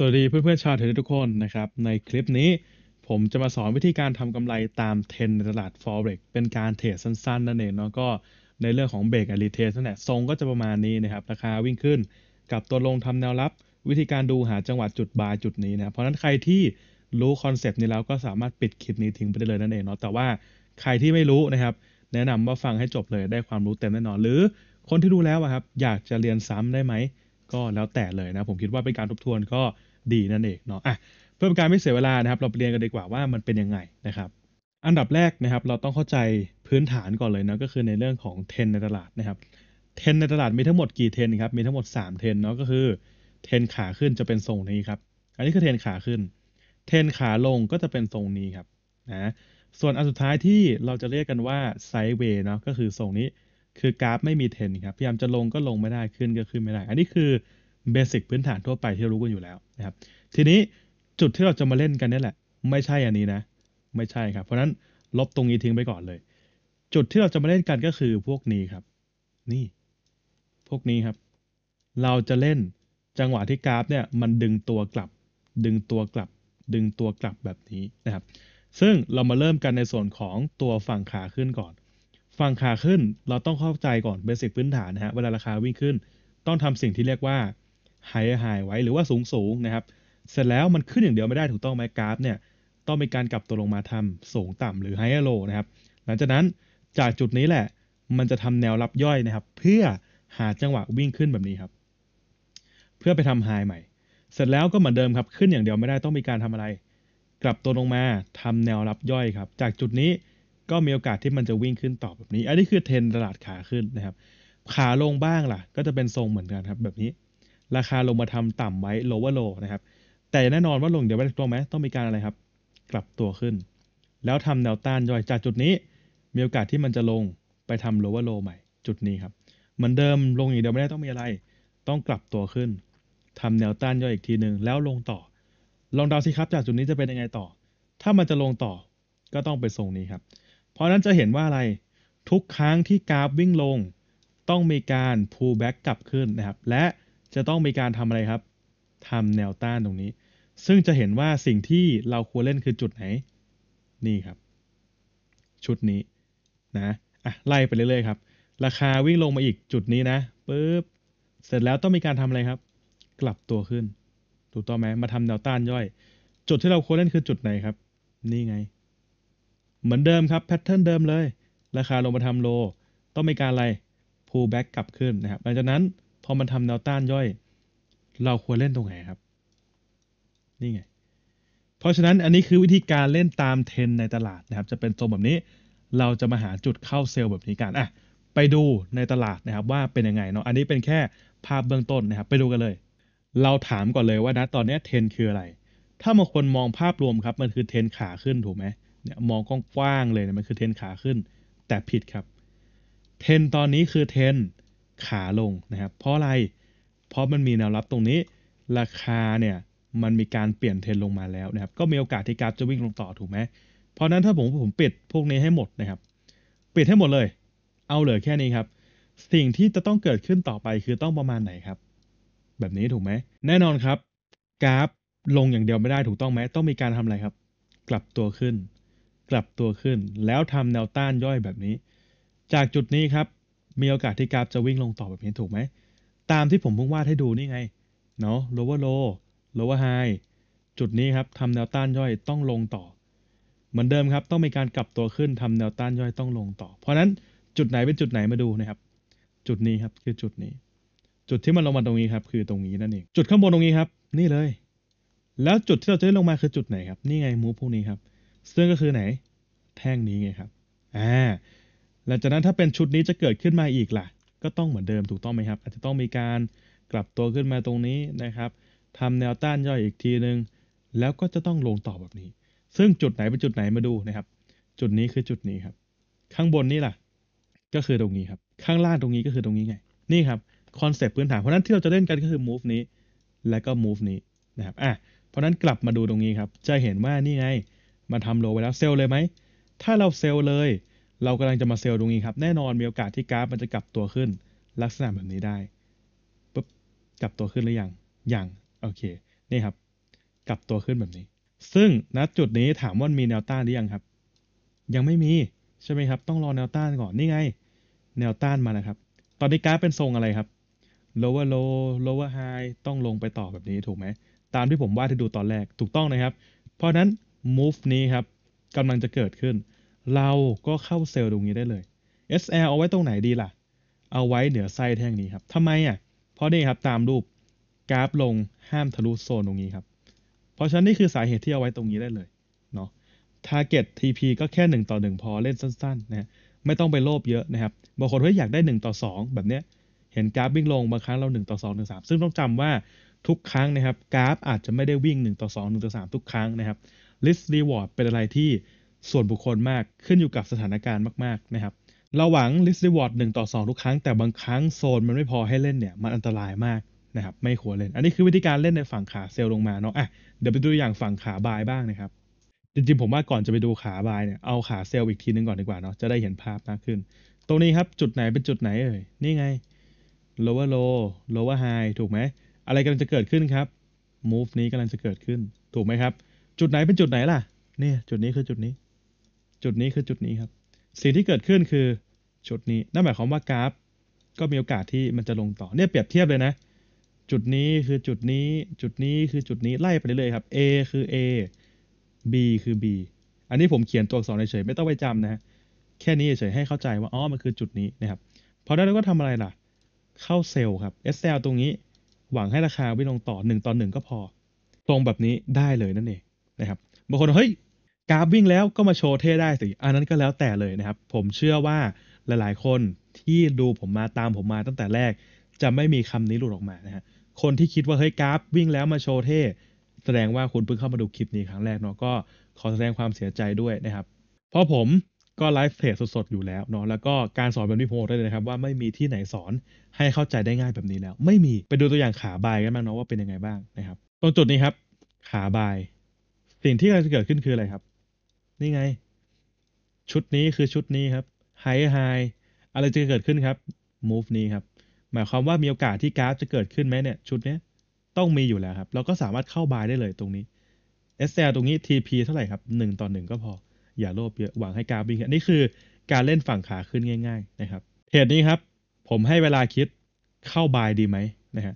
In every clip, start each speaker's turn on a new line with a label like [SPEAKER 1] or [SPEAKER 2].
[SPEAKER 1] สวัสดีเพื่อนๆชาวเทรดทุกคนนะครับในคลิปนี้ ผมจะมาสอนวิธีการทำกำไรตามเทรนในตลาด Forex เป็นการเทรดสั้นๆ นั่นเองเนาะก็ในเรื่องของเบรกอลีเทสนั่นแหละทรงก็จะประมาณนี้นะครับราคาวิ่งขึ้นกับตัวลงทำแนวรับ วิธีการดูหาจังหวะจุดบายจุดนี้นะ เพราะนั้นใครที่รู้คอนเซปต์นี้แล้วก็สามารถปิดคลิปนี้ทิ้งไปได้เลยนั่นเองเนาะแต่ว่าใครที่ไม่รู้นะครับแนะนำว่าฟังให้จบเลย ได้ความรู้เต็มแน่นอนหรือ คนที่ดูแล้วครับอยากจะเรียนซ้ำได้ไหมก็แล้วแต่เลยนะผมคิดว่าเป็นการทบทวนก็ดีนั่นเองเนาะอ่ะเพื่อการไม่เสียเวลานะครับ เราไปเรียนกันดีกว่าว่ามันเป็นยังไงนะครับ อันดับแรกนะครับ เราต้องเข้าใจพื้นฐานก่อนเลยนะก็คือในเรื่องของเทรนในตลาดนะครับเทรนในตลาดมีทั้งหมดกี่เทรนครับมีทั้งหมด 3 เทรนเนาะก็คือ เทรนขาขึ้นจะเป็นทรงนี้ครับอันนี้คือเทรนขาขึ้น เทรนขาลงก็จะเป็นทรงนี้ครับนะส่วนอันสุดท้ายที่เราจะเรียกกันว่าไซด์เวย์เนาะก็คือทรงนี้คือกราฟไม่มีเทรนครับพยายามจะลงก็ลงไม่ได้ขึ้นก็ขึ้นไม่ได้ อันนี้คือเบสิกพื้นฐานทั่วไปที่รู้กันอยู่แล้วนะครับ ทีนี้จุดที่เราจะมาเล่นกันนี่แหละ ไม่ใช่อันนี้นะ ไม่ใช่ครับเพราะนั้นลบตรงนี้ทิ้งไปก่อนเลย จุดที่เราจะมาเล่นกันก็คือพวกนี้ครับ นี่ พวกนี้ครับ เราจะเล่นจังหวะที่กราฟเนี่ย มันดึงตัวกลับ ดึงตัวกลับ ดึงตัวกลับแบบนี้นะครับ ซึ่งเรามาเริ่มกันในส่วนของตัวฝั่งขาขึ้นก่อน ฝั่งขาขึ้นเราต้องเข้าใจก่อนเบสิกพื้นฐานนะฮะเวลาราคาวิ่งขึ้นต้องทำสิ่งที่เรียกว่าหายหายไว้หรือว่าสูงสูงนะครับ เสร็จแล้วมันขึ้นอย่างเดียวไม่ได้ถูกต้องไหมกราฟเนี่ย ต้องมีการกลับตัวลงมาทำสูงต่ำหรือไฮอโลนะครับหลังจากนั้นจากจุดนี้แหละ มันจะทำแนวรับย่อยนะครับ เพื่อหาจังหวะวิ่งขึ้นแบบนี้ครับ เพื่อไปทำไฮใหม่ เสร็จแล้วก็เหมือนเดิมครับขึ้นอย่างเดียวไม่ได้ต้องมีการทำอะไร กลับตัวลงมาทำแนวรับย่อยครับ จากจุดนี้ก็มีโอกาสที่มันจะวิ่งขึ้นต่อแบบนี้ อันนี้คือเทรนตลาดขาขึ้นนะครับขาลงบ้างล่ะ ก็จะเป็นทรงเหมือนกันครับ แบบนี้ราคาลงมาทำต่ำไว้ lower low นะครับ แต่แน่นอนว่าลงเดี๋ยวไม่ถูไหมต้องมีการอะไรครับ กลับตัวขึ้น แล้วทำแนวต้านย่อยจากจุดนี้ มีโอกาสที่มันจะลงไปทำ lower low ใหม่ จุดนี้ครับเหมือนเดิมลงอีกเดี๋ยวไม่ได้ต้องมีอะไร ต้องกลับตัวขึ้น ทำแนวต้านย่อยอีกทีหนึ่งแล้วลงต่อ ลองเดาสิครับ จากจุดนี้จะเป็นยังไงต่อ ถ้ามันจะลงต่อ ก็ต้องไปทรงนี้ครับ เพราะนั้นจะเห็นว่าอะไร ทุกครั้งที่กราฟวิ่งลง ต้องมีการ pull back กลับขึ้นนะครับ และจะต้องมีการทำอะไรครับ ทำแนวต้านตรงนี้ ซึ่งจะเห็นว่าสิ่งที่เราควรเล่นคือจุดไหน นี่ครับ ชุดนี้นะ อ่ะ ไล่ไปเรื่อยๆครับ ราคาวิ่งลงมาอีกจุดนี้นะปุ๊บ เสร็จแล้วต้องมีการทำอะไรครับ กลับตัวขึ้น ถูกต้องไหมมาทำแนวต้านย่อย จุดที่เราควรเล่นคือจุดไหนครับ นี่ไง เหมือนเดิมครับแพทเทิร์นเดิมเลย ราคาลงมาทำโล ต้องมีการอะไร pull back กลับขึ้นนะครับ หลังจากนั้นพอมันทำแนวต้านย่อย เราควรเล่นตรงไหนครับ นี่ไง เพราะฉะนั้นอันนี้คือวิธีการเล่นตามเทรนในตลาดนะครับ จะเป็นโซนแบบนี้ เราจะมาหาจุดเข้าเซลล์แบบนี้กันอ่ะไปดูในตลาดนะครับว่าเป็นยังไงเนาะอันนี้เป็นแค่ภาพเบื้องต้นนะครับไปดูกันเลย เราถามก่อนเลยว่านะตอนนี้เทรนคืออะไร ถ้าบางคนมองภาพรวมครับ มันคือเทรนขาขึ้นถูกไหมเนี่ยมองกว้างๆเลยเนะมันคือเทรนขาขึ้น แต่ผิดครับ เทรนตอนนี้คือเทรนขาลงนะครับเพราะอะไร เพราะมันมีแนวรับตรงนี้ ราคาเนี่ย มันมีการเปลี่ยนเทรนลงมาแล้วนะครับ ก็มีโอกาสที่กราฟจะวิ่งลงต่อถูกไหมเพราะนั้นถ้าผมผมปิดพวกนี้ให้หมดนะครับปิดให้หมดเลย เอาเหลือแค่นี้ครับ สิ่งที่จะต้องเกิดขึ้นต่อไปคือต้องประมาณไหนครับ แบบนี้ถูกไหมแน่นอนครับ กราฟลงอย่างเดียวไม่ได้ถูกต้องไหมต้องมีการทำอะไรครับ กลับตัวขึ้น กลับตัวขึ้น แล้วทำแนวต้านย่อยแบบนี้ จากจุดนี้ครับมีโอกาสที่กราฟจะวิ่งลงต่อแบบนี้ถูกไหม ตามที่ผมเพิ่งวาดให้ดูนี่ไง เนาะ lower low lower high จุดนี้ครับ ทำแนวต้านย่อยต้องลงต่อ เหมือนเดิมครับ ต้องมีการกลับตัวขึ้น ทำแนวต้านย่อยต้องลงต่อ เพราะนั้นจุดไหนเป็นจุดไหนมาดูนะครับ จุดนี้ครับคือจุดนี้ จุดที่มันลงมาตรงนี้ครับ คือตรงนี้นั่นเอง จุดข้างบนตรงนี้ครับ นี่เลย แล้วจุดที่เราจะลงมาคือจุดไหนครับ นี่ไงมูฟพวกนี้ครับซึ่งก็คือไหน แท่งนี้ไงครับ อ่าหลังจากนั้นถ้าเป็นชุดนี้จะเกิดขึ้นมาอีกล่ะ ก็ต้องเหมือนเดิมถูกต้องไหมครับ อาจจะต้องมีการกลับตัวขึ้นมาตรงนี้นะครับทำแนวต้านย่อยอีกทีหนึ่งแล้วก็จะต้องลงต่อแบบนี้ ซึ่งจุดไหนเป็นจุดไหนมาดูนะครับ จุดนี้คือจุดนี้ครับ ข้างบนนี่ล่ะก็คือตรงนี้ครับ ข้างล่างตรงนี้ก็คือตรงนี้ไงนี่ครับคอนเซปต์พื้นฐานเพราะนั้นที่เราจะเล่นกันก็คือ move นี้และก็ move นี้นะครับอ่ะเพราะนั้นกลับมาดูตรงนี้ครับจะเห็นว่านี่ไงมาทำโลไว้แล้วเซลเลยไหมถ้าเราเซลเลยเรากำลังจะมาเซลล์ตรงนี้ครับ แน่นอนมีโอกาสที่กราฟมันจะกลับตัวขึ้น ลักษณะแบบนี้ได้ปุ๊บกลับตัวขึ้นหรือยังยังโอเคนี่ครับกลับตัวขึ้นแบบนี้ ซึ่งณจุดนี้ถามว่ามีแนวต้านหรือยังครับ ยังไม่มีใช่ไหมครับ ต้องรอแนวต้านก่อนนี่ไงแนวต้านมาแล้วครับ ตอนนี้กราฟเป็นทรงอะไรครับ lower low lower high ต้องลงไปต่อแบบนี้ถูกไหมตามที่ผมวาดให้ดูตอนแรกถูกต้องนะครับ เพราะนั้น move นี้ครับกำลังจะเกิดขึ้นเราก็เข้าเซลล์ตรงนี้ได้เลย SL เอาไว้ตรงไหนดีล่ะ เอาไว้เหนือไส้แท่งนี้ครับ ทำไมอ่ะเพราะนี่ครับ ตามรูป กราฟลงห้ามทะลุโซนตรงนี้ครับเพราะฉะนั้นนี่คือสาเหตุที่เอาไว้ตรงนี้ได้เลยเนาะ Target TP ก็แค่1ต่อ1 พอเล่นสั้นๆนะไม่ต้องไปโลภเยอะนะครับ บางคนเขาอยากได้1ต่อ2แบบเนี้ยเห็นกราฟวิ่งลงบางครั้งเรา1ต่อ2 1 3ซึ่งต้องจำว่าทุกครั้งนะครับกราฟ อาจจะไม่ได้วิ่ง1ต่อ2 1ต่อ3ทุกครั้งนะครับ list reward เป็นอะไรที่ส่วนบุคคลมากขึ้นอยู่กับสถานการณ์มาก ๆ นะครับเราหวัง list reward งต่อ2ทุกครั้งแต่บางครั้งโซนมันไม่พอให้เล่นเนี่ย มันอันตรายมาก นะครับ ไม่ควรเล่น อันนี้คือวิธีการเล่นในฝั่งขาเซลลงมาเนาะอ่ะเดี๋ยวไปดูอย่างฝั่งขาบายบ้างนะครับ จริงๆ ผมว่าก่อนจะไปดูขาบายเนี่ย เอาขาเซลอีกทีนึงก่อนดีกว่าเนาะจะได้เห็นภาพมากขึ้น ตรงนี้ครับจุดไหนเป็นจุดไหนเอ่ยนี่ไง lower low lower high ถูกไหมอะไรกำลังจะเกิดขึ้นครับ move นี้กำลังจะเกิดขึ้นถูกไหมครับจุดไหนเป็นจุดไหนล่ะเนี่ยจุดนี้คือจุดนี้จุดนี้คือจุดนี้ครับ สิ่งที่เกิดขึ้นคือจุดนี้ นั่นหมายความว่ากราฟ ก็มีโอกาสที่มันจะลงต่อ เนี่ยเปรียบเทียบเลยนะ จุดนี้คือจุดนี้ จุดนี้คือจุดนี้ ไล่ไปเรื่อยๆครับ A คือ A B คือ B อันนี้ผมเขียนตัวอักษรเฉยๆไม่ต้องไปจำนะ แค่นี้เฉยๆให้เข้าใจว่าอ๋อ มันคือจุดนี้นะครับ พอได้แล้วก็ทำอะไรล่ะ เข้าเซลล์ครับ SL ตรงนี้ หวังให้ราคาวิ่งลงต่อ 1ต่อ1ก็พอ ตรงแบบนี้ได้เลยนั่นเองนะครับ บางคนเฮ้ยกราฟวิ่งแล้วก็มาโชว์เท่ได้สิ อันนั้นก็แล้วแต่เลยนะครับ ผมเชื่อว่าหลายๆคนที่ดูผมมาตามผมมาตั้งแต่แรกจะไม่มีคำนี้หลุดออกมานะฮะคนที่คิดว่าเฮ้ยกราฟวิ่งแล้วมาโชว์เท่แสดงว่าคุณเพิ่งเข้ามาดูคลิปนี้ครั้งแรกเนาะก็ ขอแสดงความเสียใจด้วยนะครับ เพราะผมก็ไลฟ์เพจสดๆอยู่แล้วเนาะแล้วก็การสอนแบบนี้ผมได้เลยนะครับ ว่าไม่มีที่ไหนสอนให้เข้าใจได้ง่ายแบบนี้แล้ว ไม่มีไปดูตัวอย่างขาบายกันบ้างเนาะว่าเป็นยังไงบ้างนะครับ ตรงจุดนี้ครับ ขาบาย สิ่งที่จะเกิดขึ้นคืออะไรครับนี่ไง ชุดนี้คือชุดนี้ครับไฮไฮอะไรจะเกิดขึ้นครับมูฟนี้ครับ หมายความว่ามีโอกาสที่กราฟจะเกิดขึ้นไหมเนี่ย ชุดนี้ต้องมีอยู่แล้วครับ เราก็สามารถเข้าบายได้เลยตรงนี้ SL ตรงนี้ TP เท่าไหร่ครับ1ต่อ1ก็พอ อย่าโลภเยอะหวังให้กราฟวิ่งนี่คือการเล่นฝั่งขาขึ้นง่ายๆ นะครับ เหตุนี้ครับ ผมให้เวลาคิดเข้าบายดีไหมนะฮะ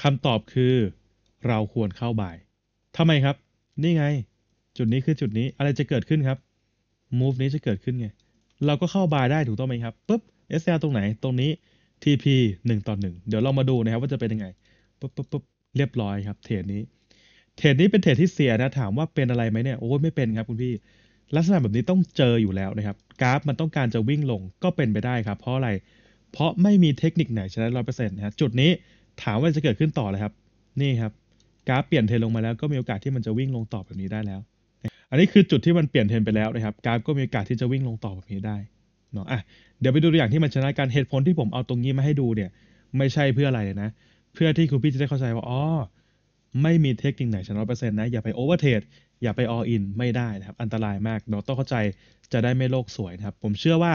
[SPEAKER 1] คำตอบคือเราควรเข้าบายทำไมครับ นี่ไงจุดนี้คือจุดนี้อะไรจะเกิดขึ้นครับ move นี้จะเกิดขึ้นไง เราก็เข้าบายได้ถูกต้องไหมครับปุ๊บ SL ตรงไหน ตรงนี้ TP 1ต่อ1เดี๋ยวเรามาดูนะครับว่าจะเป็นยังไงปุ๊บปุ๊บปุ๊บเรียบร้อยครับเทรดนี้เทรดนี้เป็นเทรดที่เสียนะถามว่าเป็นอะไรไหมเนี่ยโอ้ไม่เป็นครับคุณพี่ ลักษณะแบบนี้ต้องเจออยู่แล้วนะครับกราฟมันต้องการจะวิ่งลงก็เป็นไปได้ครับเพราะอะไร เพราะไม่มีเทคนิคไหนชนะร้อยเปอร์เซ็นต์นะจุดนี้ถามว่าจะเกิดขึ้นต่อเลยครับ นี่ครับกราฟเปลี่ยนเทรนลงมาแล้วก็มีโอกาสที่มันจะวิ่งลงต่อแบบนี้ได้แล้วอันนี้คือจุดที่มันเปลี่ยนเทรนไปแล้วนะครับกราฟก็มีโอกาสที่จะวิ่งลงต่อแบบนี้ได้เนาะอ่ะเดี๋ยวไปดูตัวอย่างที่มันชนะการเหตุผลที่ผมเอาตรงนี้มาให้ดูเนี่ยไม่ใช่เพื่ออะไรนะ เพื่อที่คุณพี่จะได้เข้าใจว่า อ๋อ ไม่มีเทคนิคไหนชนะร้อยเปอร์เซ็นต์นะ อย่าไปโอเวอร์เทรดอย่าไปออลอินไม่ได้นะครับ อันตรายมากเนาะต้องเข้าใจจะได้ไม่โลกสวยนะครับ ผมเชื่อว่า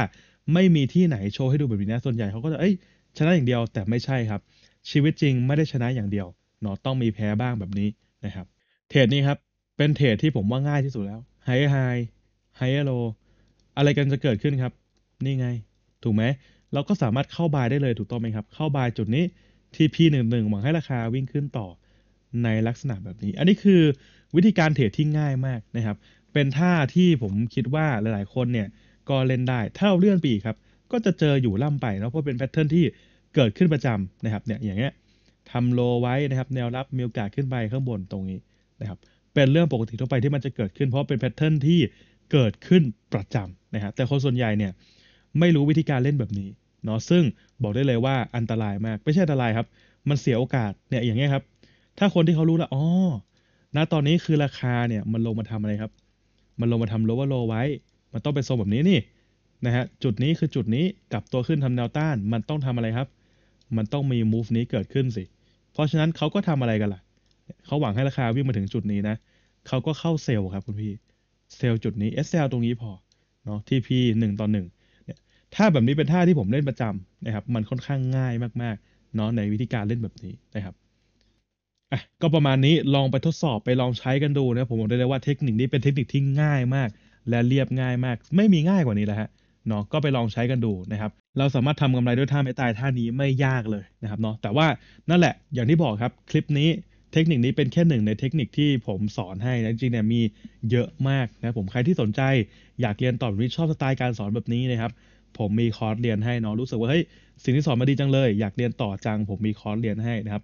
[SPEAKER 1] ไม่มีที่ไหนโชว์ให้ดูแบบนี้นะส่วนใหญ่ เขาก็จะเอ้ยชนะอย่างเดียวแต่ไม่ใช่ครับ ชีวิตจริงไม่ได้ชนะอย่างเดียวเนาะต้องมีแพ้บ้างแบบนี้นะครับ เทรดนี้ครับเป็นเทรดที่ผมว่าง่ายที่สุดแล้วไฮไฮไฮโลอะไรกันจะเกิดขึ้นครับ นี่ไง ถูกไหมเราก็สามารถเข้าบายได้เลยถูกต้องไหมครับ เข้าบายจุดนี้ที่พีหนึ่งหนึ่งหวังให้ราคาวิ่งขึ้นต่อในลักษณะแบบนี้ อันนี้คือวิธีการเทรดที่ง่ายมากนะครับ เป็นท่าที่ผมคิดว่าหลายๆคนเนี่ย ก็เล่นได้ถ้าเราเลื่อนปีครับ ก็จะเจออยู่ล่ำไปเนาะเพราะเป็นแพทเทิร์นที่เกิดขึ้นประจำนะครับเนี่ยอย่างเงี้ยทำโลไว้นะครับ แนวรับมีโอกาสขึ้นไปข้างบนตรงนี้นะครับเป็นเรื่องปกติทั่วไปที่มันจะเกิดขึ้น เพราะเป็นแพทเทิร์นที่เกิดขึ้นประจำนะฮะแต่คนส่วนใหญ่เนี่ยไม่รู้วิธีการเล่นแบบนี้เนาะซึ่งบอกได้เลยว่าอันตรายมาก ไม่ใช่อันตรายครับ มันเสียโอกาสเนี่ยอย่างเงี้ยครับถ้าคนที่เขารู้ละอ๋อณตอนนี้คือราคาเนี่ย มันลงมาทำอะไรครับ มันลงมาทำโลว์โลไว้ มันต้องไปซนแบบนี้นี่นะฮะจุดนี้คือจุดนี้กลับตัวขึ้นทำแนวต้านมันต้องทำอะไรครับ มันต้องมีมูฟนี้เกิดขึ้นสิเพราะฉะนั้นเขาก็ทำอะไรกันล่ะเขาหวังให้ราคาวิ่งมาถึงจุดนี้นะ เขาก็เข้าเซลล์ครับคุณพี่ เซลล์จุดนี้ SL ตรงนี้พอ เนาะ TP งต่อนหึ่งเนี่ยท่าแบบนี้เป็นท่าที่ผมเล่นประจำนะครับ มันค่อนข้างง่ายมากๆเนาะในวิธีการเล่นแบบนี้นะครับ อ่ะ ก็ประมาณนี้ ลองไปทดสอบไปลองใช้กันดูนะผมบอกได้เลยว่าเทคนิคนี้เป็นเทคนิคที่ง่ายมาก และเรียบง่ายมาก ไม่มีง่ายกว่านี้แล้วฮะ เนาะ ก็ไปลองใช้กันดูนะครับ เราสามารถทำกำไรด้วยท่าไม้ตายท่านี้ไม่ยากเลยนะครับ เนาะ แต่ว่า นั่นแหละ อย่างที่บอกครับ คลิปนี้เทคนิคนี้เป็นแค่หนึ่งในเทคนิคที่ผมสอนให้นะจริงเนี่ยมีเยอะมากนะผมใครที่สนใจอยากเรียนต่อวิชอบสไตล์การสอนแบบนี้นะครับผมมีคอร์สเรียนให้เนาะรู้สึกว่าเฮ้ยสิ่งที่สอนมาดีจังเลย อยากเรียนต่อจัง ผมมีคอร์สเรียนให้นะครับ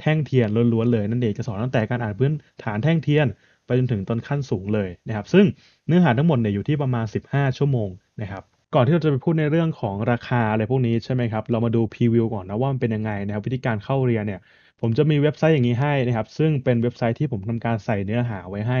[SPEAKER 1] แท่งเทียนล้วนๆเลย นั่นเองจะสอนตั้งแต่การอ่านพื้นฐานแท่งเทียน ไปจนถึงตอนขั้นสูงเลยนะครับซึ่งเนื้อหาทั้งหมดเนี่ยอยู่ที่ประมาณ 15 ชั่วโมงนะครับก่อนที่เราจะไปพูดในเรื่องของราคาอะไรพวกนี้ใช่ไหมครับเรามาดูพรีวิวก่อนนะว่ามันเป็นยังไงนะครับ วิธีการเข้าเรียนเนี่ยผมจะมีเว็บไซต์อย่างนี้ให้นะครับซึ่งเป็นเว็บไซต์ที่ผมทำการใส่เนื้อหาไว้ให้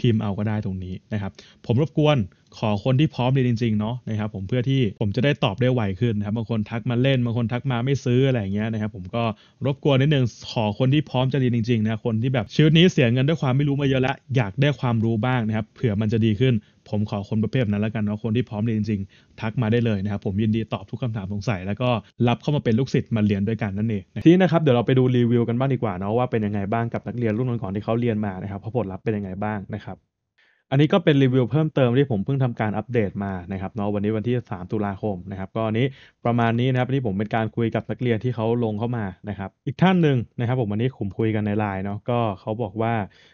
[SPEAKER 1] พิมพ์เอาก็ได้ตรงนี้นะครับผมรบกวนขอคนที่พร้อมเรียนจริงๆเนาะนะครับผมเพื่อที่ผมจะได้ตอบได้ไวขึ้นนะครับบางคนทักมาเล่นบางคนทักมาไม่ซื้ออะไรอย่างเงี้ยนะครับผมก็รบกวนนิดนึงขอคนที่พร้อมจะเรียนจริงๆนะคนที่แบบชีวิตนี้เสียเงินด้วยความไม่รู้มาเยอะละอยากได้ความรู้บ้างนะครับ เผื่อมันจะดีขึ้น ผมขอคนประเภทนั้นแล้วกันเนาะคนที่พร้อมเรียนจริง ๆ ทักมาได้เลยนะครับ ผมยินดีตอบทุกคำถามสงสัยแล้วก็รับเข้ามาเป็นลูกศิษย์มาเรียนด้วยกันนั่นเองทีนี้นะครับเดี๋ยวเราไปดูรีวิวกันบ้างดีกว่าเนาะว่าเป็นยังไงบ้างกับนักเรียนรุ่นก่อนๆที่เขาเรียนมานะครับผลลัพธ์เป็นยังไงบ้างนะอันนี้ก็เป็นรีวิวเพิ่มเติมที่ผมเพิ่งทำการอัปเดตมานะครับเนาะวันนี้วันที่ 3 ตุลาคมนะครับก็นี้ประมาณนี้นะครับนี่ผมเป็นการคุยกับนักเรียนที่เขาลงเข้ามานะครับอีกท่านหนึ่งนะครับผมวันนี้ผมคุยกันในไลน์เนาะก็เขาบอกว่า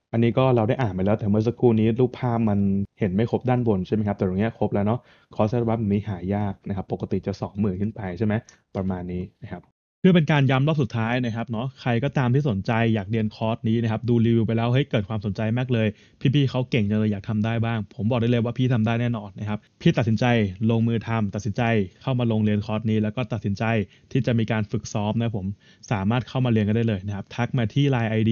[SPEAKER 1] บอันนี้ก็เราได้อ่านไปแล้วแต่เมื่อสักครู่นี้ รูปภาพมันเห็นไม่ครบด้านบนใช่ไหมครับ แต่ตรงนี้ครบแล้วเนาะคอร์สร์บับมนี้หายากนะครับปกติจะ 2 0,000 ขึ้นไปใช่ไหมประมาณนี้นะครับเพื่อเป็นการย้ำรอบสุดท้ายนะครับเนาะใครก็ตามที่สนใจอยากเรียนคอร์สนี้นะครับดูรีวิวไปแล้วเฮ้ยเกิดความสนใจมากเลย พี่ๆเขาเก่งจังเลยอยากทำได้บ้าง ผมบอกได้เลยว่าพี่ทำได้แน่นอนนะครับพี่ตัดสินใจลงมือทำ ตัดสินใจเข้ามาลงเรียนคอร์สนี้แล้วก็ตัดสินใจที่จะมีการฝึกซ้อมนะผมสามารถเข้ามาเรียนกันได้เลยนะครับทักมาที่ไ i n e ID